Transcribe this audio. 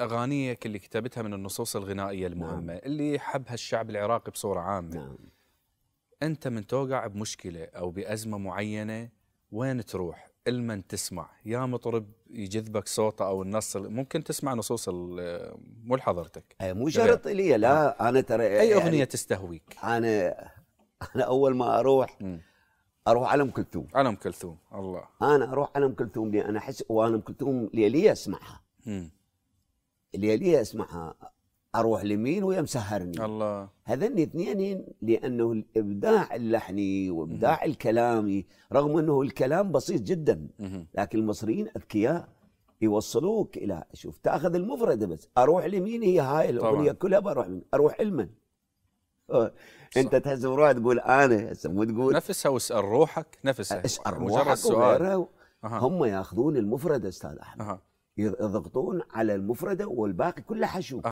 أغانيك اللي كتبتها من النصوص الغنائية المهمة نعم. اللي حبها الشعب العراقي بصورة عامة نعم. أنت من توقع بمشكلة أو بأزمة معينة وين تروح المن تسمع يا مطرب يجذبك صوته أو النص ممكن تسمع نصوص مو لحضرتك مو شرط لي لا نعم. أنا ترى أي يعني أغنية تستهويك أنا أنا أول ما أروح م. اروح على ام كلثوم على ام كلثوم الله انا اروح على ام كلثوم لان احس وانا ام كلثوم لي اسمعها اللياليه اسمعها اروح لمين ويا مسهرني الله هذين اثنين لانه الابداع اللحني وابداع الكلامي رغم انه الكلام بسيط جدا لكن المصريين اذكياء يوصلوك الى شوف تاخذ المفرده بس اروح لمين هي هاي الاغنيه كلها بروح من اروح علما أه، انت تحس بروحك تقول انا هسه مو تقول نفسها واسال روحك نفسها اسال روحك مجرد سؤال هم ياخذون المفرده استاذ احمد أه. يضغطون على المفردة والباقي كله حشو